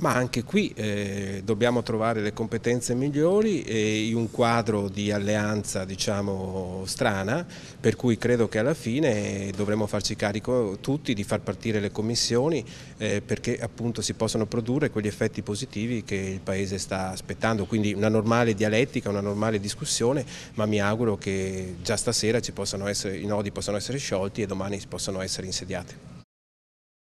ma anche qui eh, dobbiamo trovare le competenze migliori e in un quadro di alleanza diciamo strana per cui credo che alla fine dovremo farci carico tutti di far partire le commissioni eh, perché appunto si possano produrre quegli effetti positivi che il Paese sta aspettando, quindi una normale dialettica, una normale discussione, ma mi auguro che già stasera essere, i nodi possano essere sciolti e domani possano essere insediati.